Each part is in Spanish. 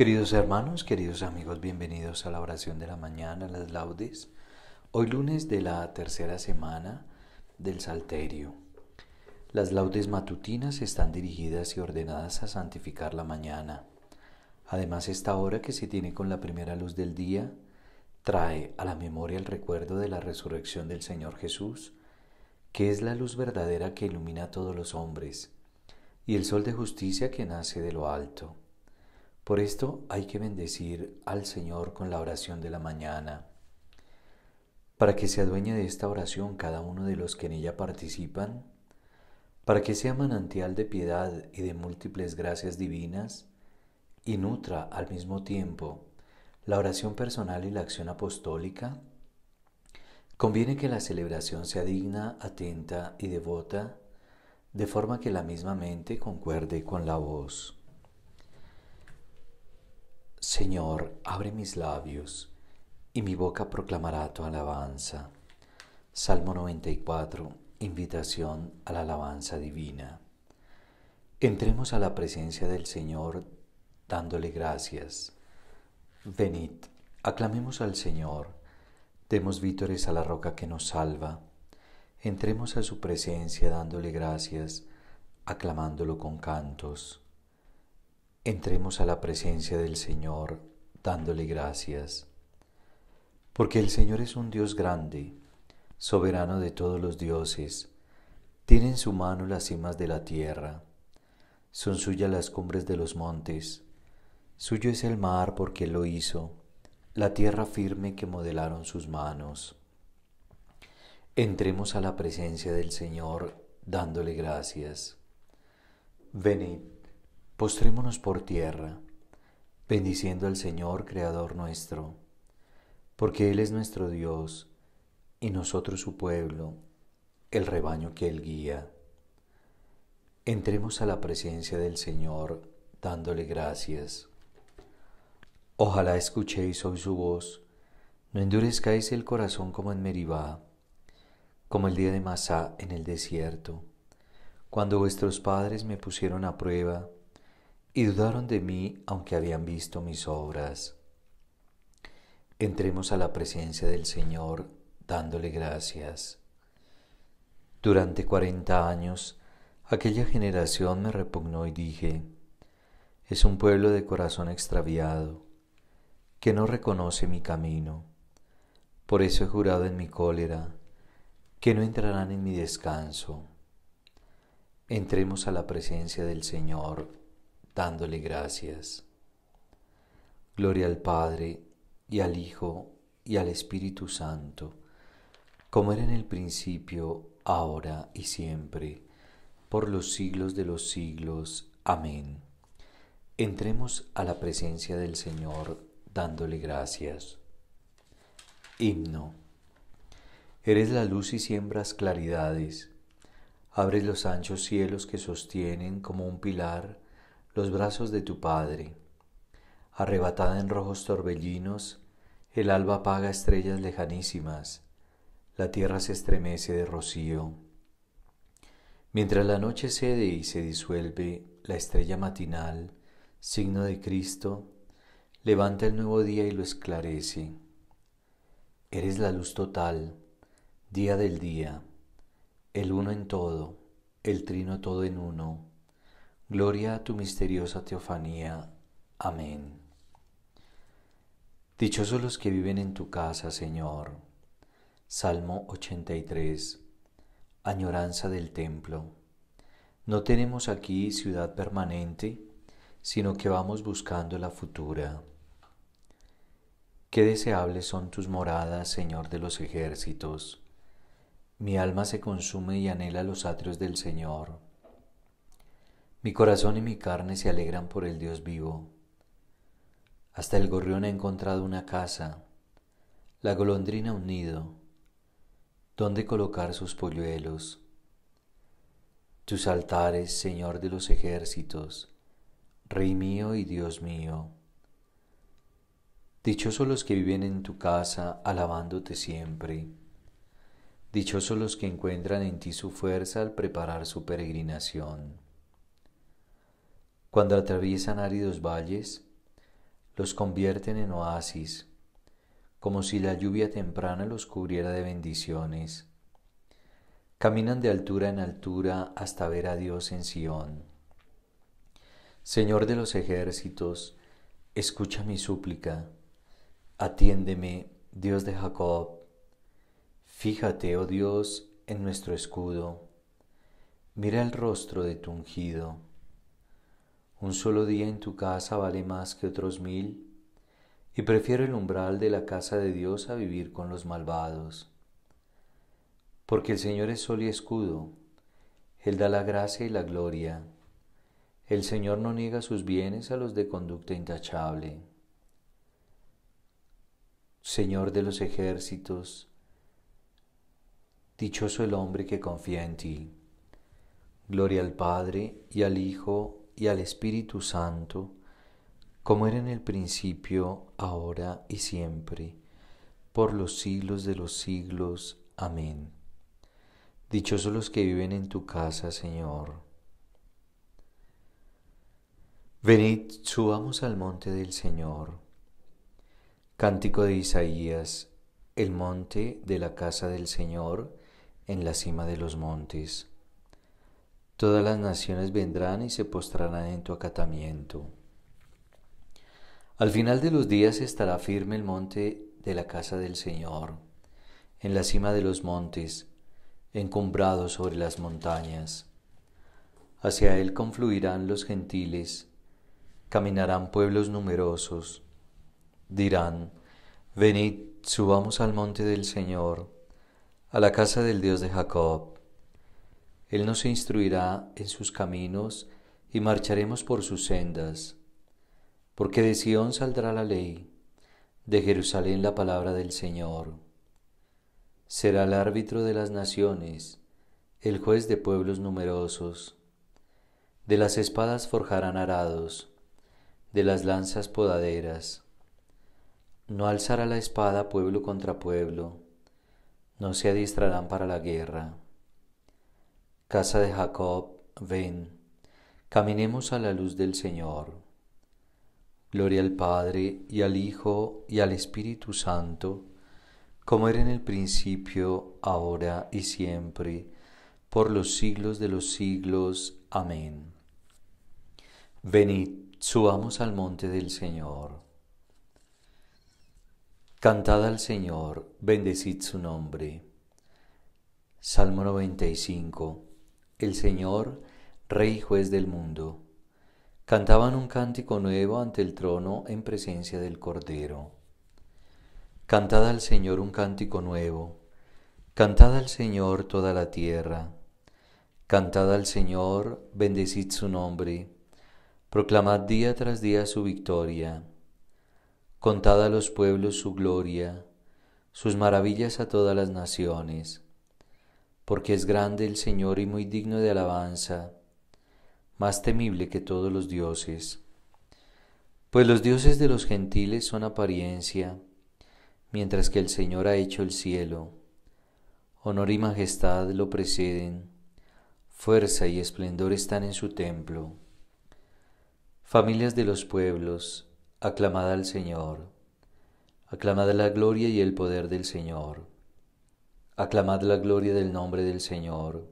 Queridos hermanos, queridos amigos, bienvenidos a la oración de la mañana, las laudes. Hoy lunes de la tercera semana del Salterio. Las laudes matutinas están dirigidas y ordenadas a santificar la mañana. Además, esta hora que se tiene con la primera luz del día trae a la memoria el recuerdo de la resurrección del Señor Jesús, que es la luz verdadera que ilumina a todos los hombres, y el sol de justicia que nace de lo alto. Por esto hay que bendecir al Señor con la oración de la mañana, para que se adueñe de esta oración cada uno de los que en ella participan, para que sea manantial de piedad y de múltiples gracias divinas, y nutra al mismo tiempo la oración personal y la acción apostólica, conviene que la celebración sea digna, atenta y devota, de forma que la misma mente concuerde con la voz. Señor, abre mis labios, y mi boca proclamará tu alabanza. Salmo 94, invitación a la alabanza divina. Entremos a la presencia del Señor dándole gracias. Venid, aclamemos al Señor, demos vítores a la roca que nos salva. Entremos a su presencia dándole gracias, aclamándolo con cantos. Entremos a la presencia del Señor dándole gracias, porque el Señor es un Dios grande, soberano de todos los dioses, tiene en su mano las cimas de la tierra, son suyas las cumbres de los montes, suyo es el mar porque lo hizo, la tierra firme que modelaron sus manos. Entremos a la presencia del Señor dándole gracias. Venid Postrémonos por tierra, bendiciendo al Señor, Creador nuestro, porque Él es nuestro Dios y nosotros su pueblo, el rebaño que Él guía. Entremos a la presencia del Señor dándole gracias. Ojalá escuchéis hoy su voz, no endurezcáis el corazón como en Meribá, como el día de Masá en el desierto, cuando vuestros padres me pusieron a prueba, y dudaron de mí aunque habían visto mis obras. Entremos a la presencia del Señor dándole gracias. Durante cuarenta años aquella generación me repugnó y dije, es un pueblo de corazón extraviado, que no reconoce mi camino. Por eso he jurado en mi cólera, que no entrarán en mi descanso. Entremos a la presencia del Señor dándole gracias. Gloria al Padre y al Hijo y al Espíritu Santo, como era en el principio, ahora y siempre, por los siglos de los siglos. Amén. Entremos a la presencia del Señor dándole gracias. Himno. Eres la luz y siembras claridades. Abres los anchos cielos que sostienen como un pilar los brazos de tu Padre. Arrebatada en rojos torbellinos, el alba apaga estrellas lejanísimas, la tierra se estremece de rocío. Mientras la noche cede y se disuelve, la estrella matinal, signo de Cristo, levanta el nuevo día y lo esclarece. Eres la luz total, día del día, el uno en todo, el trino todo en uno Gloria a tu misteriosa teofanía. Amén. Dichosos los que viven en tu casa, Señor. Salmo 83. Añoranza del templo. No tenemos aquí ciudad permanente, sino que vamos buscando la futura. Qué deseables son tus moradas, Señor de los ejércitos. Mi alma se consume y anhela los atrios del Señor. Mi corazón y mi carne se alegran por el Dios vivo. Hasta el gorrión ha encontrado una casa, la golondrina un nido, donde colocar sus polluelos. Tus altares, Señor de los ejércitos, Rey mío y Dios mío. Dichosos los que viven en tu casa, alabándote siempre. Dichosos los que encuentran en ti su fuerza al preparar su peregrinación. Cuando atraviesan áridos valles, los convierten en oasis, como si la lluvia temprana los cubriera de bendiciones. Caminan de altura en altura hasta ver a Dios en Sión. Señor de los ejércitos, escucha mi súplica, atiéndeme, Dios de Jacob. Fíjate, oh Dios, en nuestro escudo. Mira el rostro de tu ungido. Un solo día en tu casa vale más que otros mil, y prefiero el umbral de la casa de Dios a vivir con los malvados. Porque el Señor es sol y escudo, Él da la gracia y la gloria. El Señor no niega sus bienes a los de conducta intachable. Señor de los ejércitos, dichoso el hombre que confía en ti. Gloria al Padre y al Hijo y al Espíritu Santo, como era en el principio, ahora y siempre, por los siglos de los siglos. Amén. Dichosos los que viven en tu casa, Señor. Venid, subamos al monte del Señor. Cántico de Isaías, el monte de la casa del Señor, en la cima de los montes. Todas las naciones vendrán y se postrarán en tu acatamiento. Al final de los días estará firme el monte de la casa del Señor, en la cima de los montes, encumbrado sobre las montañas. Hacia él confluirán los gentiles, caminarán pueblos numerosos. Dirán, venid, subamos al monte del Señor, a la casa del Dios de Jacob él nos instruirá en sus caminos y marcharemos por sus sendas. Porque de Sión saldrá la ley, de Jerusalén la palabra del Señor. Será el árbitro de las naciones, el juez de pueblos numerosos. De las espadas forjarán arados, de las lanzas podaderas. No alzará la espada pueblo contra pueblo, no se adiestrarán para la guerra. Casa de Jacob, ven, caminemos a la luz del Señor. Gloria al Padre y al Hijo y al Espíritu Santo, como era en el principio, ahora y siempre, por los siglos de los siglos. Amén. Venid, subamos al monte del Señor. Cantad al Señor, bendecid su nombre. Salmo 95 el Señor, Rey y Juez del mundo. Cantaban un cántico nuevo ante el trono en presencia del Cordero. Cantad al Señor un cántico nuevo. Cantad al Señor toda la tierra. Cantad al Señor, bendecid su nombre. Proclamad día tras día su victoria. Contad a los pueblos su gloria, sus maravillas a todas las naciones porque es grande el Señor y muy digno de alabanza, más temible que todos los dioses. Pues los dioses de los gentiles son apariencia, mientras que el Señor ha hecho el cielo. Honor y majestad lo preceden, fuerza y esplendor están en su templo. Familias de los pueblos, aclamad al Señor, aclamad la gloria y el poder del Señor aclamad la gloria del nombre del Señor.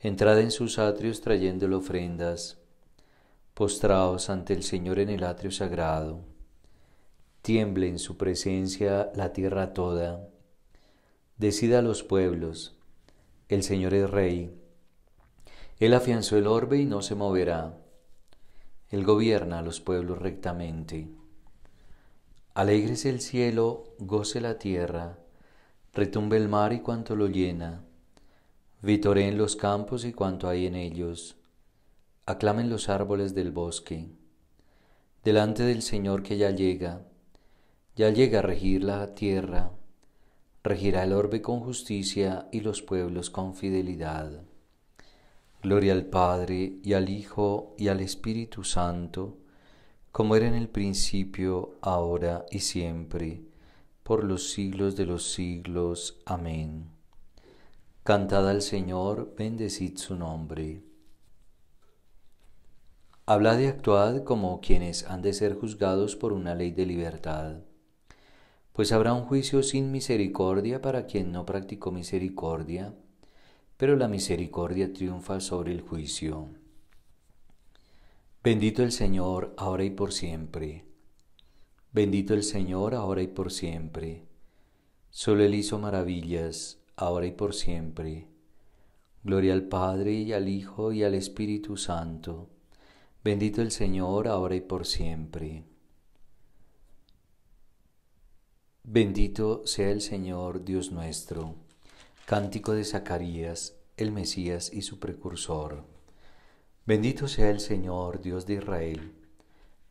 Entrad en sus atrios trayéndole ofrendas, postraos ante el Señor en el atrio sagrado. Tiemble en su presencia la tierra toda. Decida a los pueblos, el Señor es rey. Él afianzó el orbe y no se moverá. Él gobierna a los pueblos rectamente. Alégrese el cielo, goce la tierra Retumbe el mar y cuanto lo llena. Vitoreen los campos y cuanto hay en ellos. Aclamen los árboles del bosque. Delante del Señor que ya llega. Ya llega a regir la tierra. Regirá el orbe con justicia y los pueblos con fidelidad. Gloria al Padre y al Hijo y al Espíritu Santo, como era en el principio, ahora y siempre por los siglos de los siglos. Amén. Cantad al Señor, bendecid su nombre. Hablad y actuad como quienes han de ser juzgados por una ley de libertad, pues habrá un juicio sin misericordia para quien no practicó misericordia, pero la misericordia triunfa sobre el juicio. Bendito el Señor, ahora y por siempre Bendito el Señor, ahora y por siempre. Solo Él hizo maravillas, ahora y por siempre. Gloria al Padre y al Hijo y al Espíritu Santo. Bendito el Señor, ahora y por siempre. Bendito sea el Señor Dios nuestro. Cántico de Zacarías, el Mesías y su precursor. Bendito sea el Señor Dios de Israel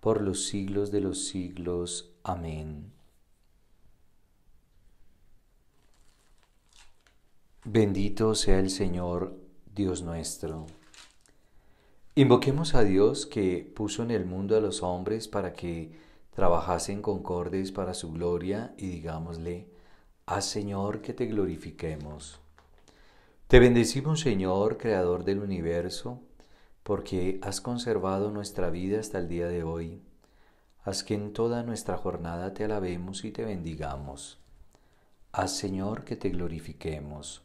por los siglos de los siglos. Amén. Bendito sea el Señor, Dios nuestro. Invoquemos a Dios que puso en el mundo a los hombres para que trabajasen concordes para su gloria y digámosle, haz ah, Señor que te glorifiquemos. Te bendecimos Señor, Creador del universo porque has conservado nuestra vida hasta el día de hoy. Haz que en toda nuestra jornada te alabemos y te bendigamos. Haz, Señor, que te glorifiquemos.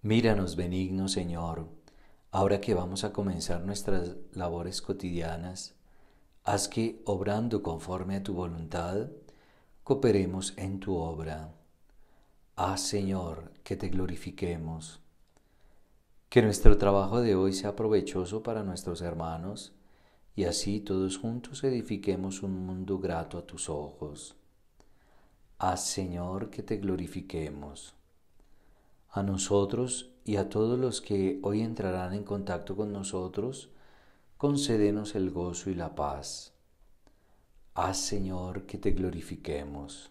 Míranos, benigno Señor, ahora que vamos a comenzar nuestras labores cotidianas. Haz que, obrando conforme a tu voluntad, cooperemos en tu obra. Haz, Señor, que te glorifiquemos. Que nuestro trabajo de hoy sea provechoso para nuestros hermanos y así todos juntos edifiquemos un mundo grato a tus ojos. Haz, Señor, que te glorifiquemos. A nosotros y a todos los que hoy entrarán en contacto con nosotros, concédenos el gozo y la paz. Haz, Señor, que te glorifiquemos.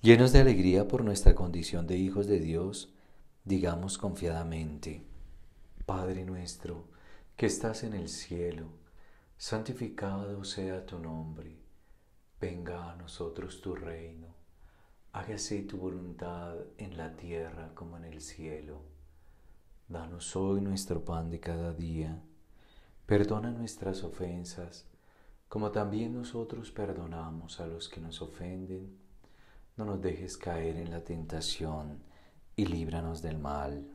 Llenos de alegría por nuestra condición de hijos de Dios, digamos confiadamente, Padre nuestro, que estás en el cielo, santificado sea tu nombre, venga a nosotros tu reino, hágase tu voluntad en la tierra como en el cielo. Danos hoy nuestro pan de cada día, perdona nuestras ofensas, como también nosotros perdonamos a los que nos ofenden no nos dejes caer en la tentación y líbranos del mal.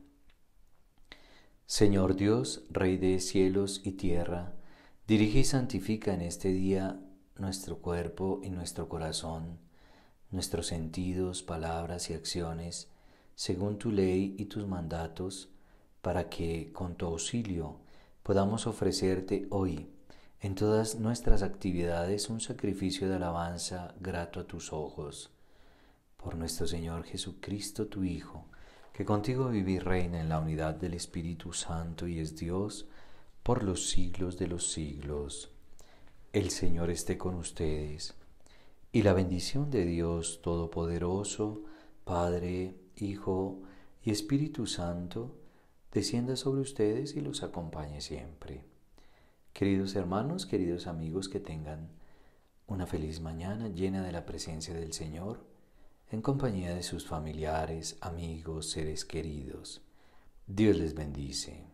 Señor Dios, Rey de cielos y tierra, dirige y santifica en este día nuestro cuerpo y nuestro corazón, nuestros sentidos, palabras y acciones, según tu ley y tus mandatos, para que con tu auxilio podamos ofrecerte hoy en todas nuestras actividades un sacrificio de alabanza grato a tus ojos por nuestro Señor Jesucristo, tu Hijo, que contigo vive y reina en la unidad del Espíritu Santo y es Dios por los siglos de los siglos. El Señor esté con ustedes y la bendición de Dios Todopoderoso, Padre, Hijo y Espíritu Santo, descienda sobre ustedes y los acompañe siempre. Queridos hermanos, queridos amigos, que tengan una feliz mañana llena de la presencia del Señor en compañía de sus familiares, amigos, seres queridos. Dios les bendice.